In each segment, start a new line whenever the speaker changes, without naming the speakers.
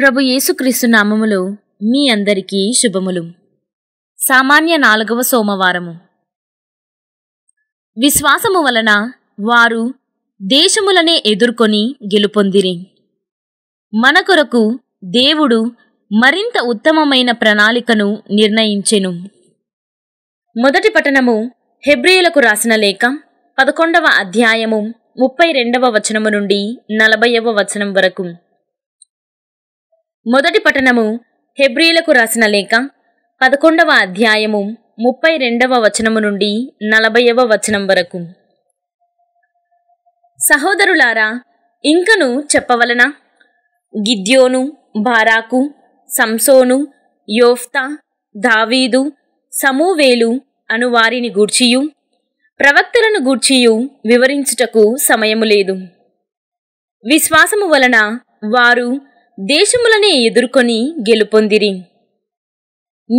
ప్రభు యేసుక్రీస్తు నామములో మీ అందరికీ శుభములు సామాన్య నాలుగవ సోమవారము విశ్వాసము వలన వారు దేశములనే ఎదుర్కొని గెలుపొందిరి మన కొరకు దేవుడు మరింత ఉత్తమమైన ప్రణాళికను నిర్ణయించెను మొదటి పట్టణము హెబ్రియులకు రాసిన లేఖ పదకొండవ అధ్యాయము ముప్పై రెండవ వచనము నుండి నలభైవ వచనం వరకు మొదటి పఠనము హెబ్రిలకు రాసిన లేక పదకొండవ అధ్యాయము ముప్పై రెండవ వచనము నుండి నలభైవ వచనం వరకు సహోదరులారా ఇంకను చెప్పవలన గిద్యోను బారాకు సంసోను యోఫ్తా దావీదు సమూవేలు అను వారిని గూర్చియు ప్రవక్తలను గూర్చియు వివరించుటకు సమయము లేదు విశ్వాసము వలన వారు దేశములనే ఎదుర్కొని గెలుపొందిరి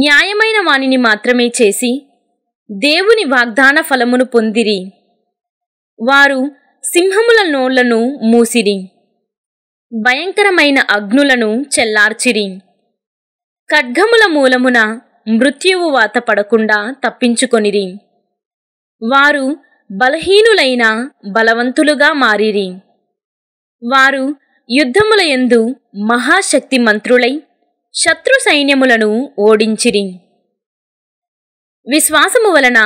న్యాయమైన వానిని మాత్రమే చేసి దేవుని వాగ్దాన ఫలమును పొందిరి వారు సింహముల నోళ్లను మూసిరి భయంకరమైన అగ్నులను చెల్లార్చిరి ఖడ్గముల మూలమున మృత్యువు వాత పడకుండా తప్పించుకొనిరి వారు బలహీనులైన బలవంతులుగా మారిరి వారు యుద్ధముల యందు మహాశక్తి మంత్రులై శత్రు సైన్యములను ఓడించిరి విశ్వాసము వలన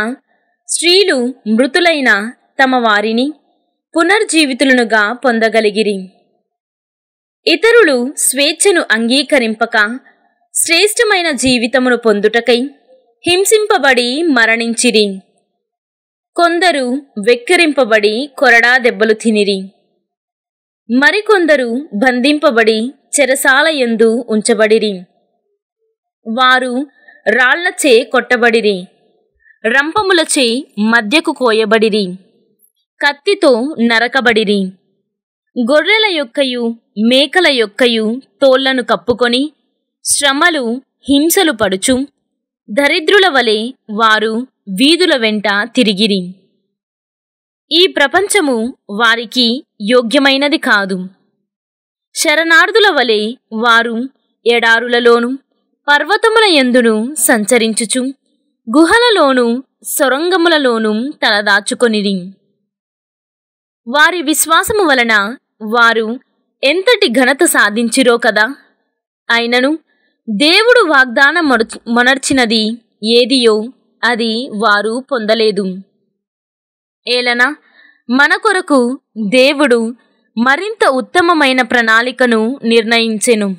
స్త్రీలు మృతులైన తమ వారిని పునర్జీవితులనుగా పొందగలిగిరి ఇతరులు స్వేచ్ఛను అంగీకరింపక శ్రేష్టమైన జీవితమును పొందుటకై హింసింపబడి మరణించిరి కొందరు వెక్కిరింపబడి కొరడా దెబ్బలు తినిరి మరికొందరు బంధింపబడి చెరసాల ఎందు ఉంచబడిరి వారు రాళ్లచే కొట్టబడిరి రంపములచే మధ్యకు కోయబడిరి కత్తితో నరకబడిరి గొర్రెల యొక్కయు మేకల యొక్కయు తోళ్లను కప్పుకొని శ్రమలు హింసలు పడుచు దరిద్రుల వలె వారు వీధుల వెంట తిరిగిరి ఈ ప్రపంచము వారికి యోగ్యమైనది కాదు శరణార్థుల వలె వారు ఎడారులలోను పర్వతముల ఎందును సంచరించుచు గుహలలోను సొరంగములలోను తలదాచుకొనిది వారి విశ్వాసము వలన వారు ఎంతటి ఘనత సాధించిరో కదా అయినను దేవుడు వాగ్దానం మనర్చినది ఏదియో అది వారు పొందలేదు ఏలనా మన కొరకు దేవుడు మరింత ఉత్తమమైన ప్రణాళికను నిర్ణయించెను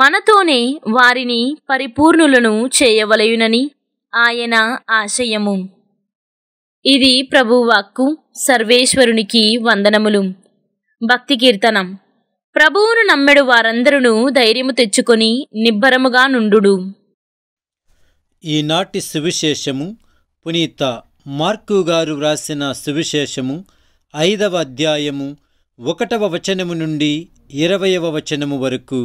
మనతోనే వారిని పరిపూర్ణులను చేయవలయునని ఆయన ఆశయము ఇది ప్రభువాక్కు సర్వేశ్వరునికి వందనములు భక్తి కీర్తనం ప్రభువును నమ్మెడు వారందరూ ధైర్యము తెచ్చుకొని నిబ్బరముగా నుండు
ఈనాటి సువిశేషము పునీత మార్కు గారు వ్రాసిన సువిశేషము ఐదవ అధ్యాయము ఒకటవ వచనము నుండి ఇరవయవ వచనము వరకు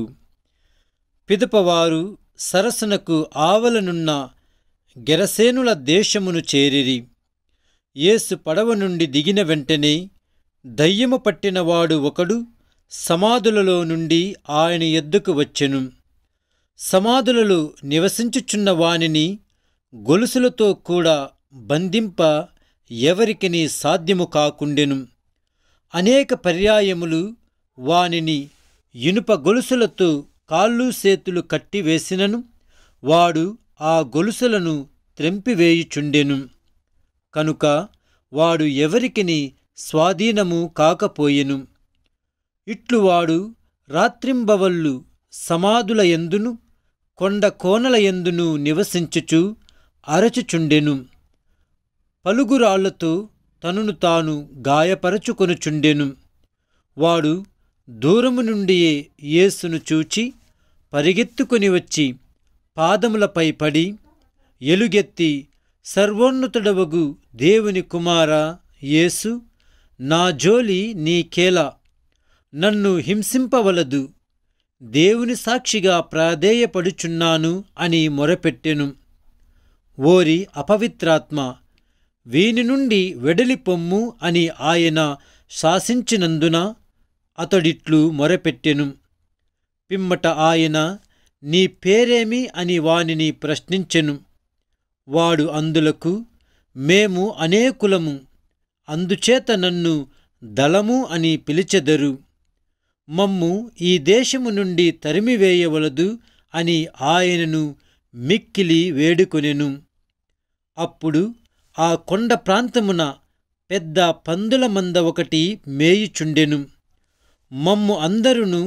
పిదపవారు సరస్సునకు ఆవలనున్న గెరసేనుల దేశమును చేరిరి యేసు పడవ నుండి దిగిన వెంటనే దయ్యము పట్టినవాడు ఒకడు సమాధులలో నుండి ఆయన ఎద్దుకు వచ్చెను సమాధులలో నివసించుచున్న వానిని గొలుసులతో కూడా బంధింప ఎవరికిని సాధ్యము కాకుండెను అనేక పర్యాయములు వానిని ఇనుప గొలుసులతో కాళ్ళు చేతులు కట్టివేసినను వాడు ఆ గొలుసులను త్రెంపివేయుచుండెను కనుక వాడు ఎవరికిని స్వాధీనము కాకపోయెను ఇట్లు వాడు రాత్రింబవళ్ళు సమాధుల ఎందును కొండ కోనల ఎందును నివసించుచు అరచుచుండెను పలుగురాళ్లతో తనను తాను గాయపరచుకొనుచుండెను వాడు దూరము నుండియే యేసును చూచి పరిగెత్తుకొని వచ్చి పాదములపై పడి ఎలుగెత్తి సర్వోన్నతుడవగు దేవుని కుమార యేసు నా జోలి నీకేలా నన్ను హింసింపవలదు దేవుని సాక్షిగా ప్రాధేయపడుచున్నాను అని మొరపెట్టెను ఓరి అపవిత్రాత్మ వీని నుండి వెడలి పొమ్ము అని ఆయన శాసించినందున అతడిట్లు మొరపెట్టెను పిమ్మట ఆయన నీ పేరేమి అని వానిని ప్రశ్నించెను వాడు అందులకు మేము అనేకులము అందుచేత నన్ను దళము అని పిలిచెదరు మమ్ము ఈ దేశము నుండి తరిమివేయవలదు అని ఆయనను మిక్కిలి వేడుకొనెను అప్పుడు ఆ కొండ ప్రాంతమున పెద్ద పందుల మంద ఒకటి మేయుచుండెను మమ్ము అందరును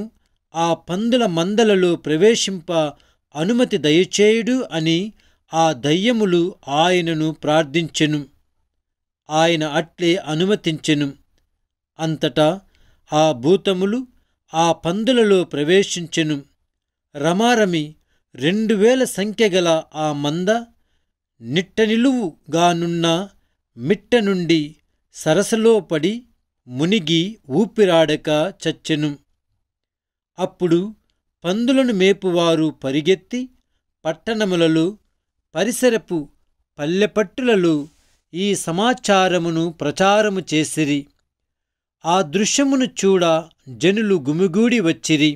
ఆ పందుల మందలలో ప్రవేశింప అనుమతి దయచేయుడు అని ఆ దయ్యములు ఆయనను ప్రార్థించెను ఆయన అట్లే అనుమతించెను అంతటా ఆ భూతములు ఆ పందులలో ప్రవేశించెను రమారమి రెండు వేల సంఖ్య గల ఆ మంద నిట్ట నిలువుగానున్న మిట్ట నుండి సరసలో పడి మునిగి ఊపిరాడక చచ్చెను అప్పుడు పందులను మేపువారు పరిగెత్తి పట్టణములలో పరిసరపు పల్లెపట్టులలో ఈ సమాచారమును ప్రచారము చేసిరి ఆ దృశ్యమును చూడ జనులు గుమిగూడి వచ్చిరి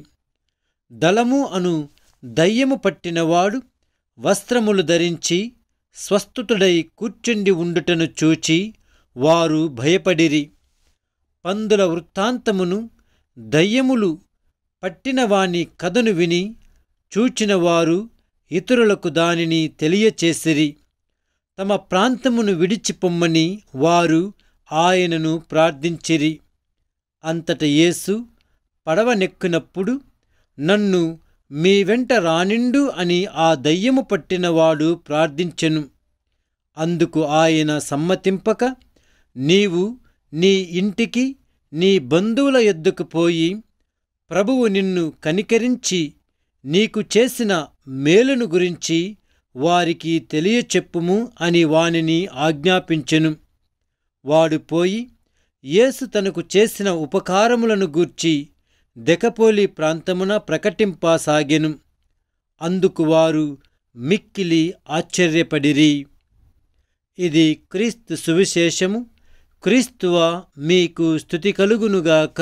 దళము అను దయ్యము పట్టినవాడు వస్త్రములు ధరించి స్వస్థుతుడై కూర్చుండి ఉండుటను చూచి వారు భయపడిరి పందుల వృత్తాంతమును దయ్యములు పట్టినవాని కథను విని చూచినవారు ఇతరులకు దానిని తెలియచేసిరి తమ ప్రాంతమును విడిచిపొమ్మని వారు ఆయనను ప్రార్థించిరి అంతట యేసు పడవ నెక్కినప్పుడు నన్ను మీ వెంట రానిండు అని ఆ దయ్యము పట్టినవాడు ప్రార్థించెను అందుకు ఆయన సమ్మతింపక నీవు నీ ఇంటికి నీ బంధువుల ఎద్దుకు పోయి ప్రభువు నిన్ను కనికరించి నీకు చేసిన మేలును గురించి వారికి తెలియచెప్పుము అని వానిని ఆజ్ఞాపించెను వాడు పోయి యేసు తనకు చేసిన ఉపకారములను గూర్చి దెకపోలి ప్రాంతమున ప్రకటింపసాగెను అందుకు వారు మిక్కిలి ఆశ్చర్యపడిరి ఇది క్రీస్తు సువిశేషము క్రీస్తువ మీకు స్థుతి కలుగునుగాక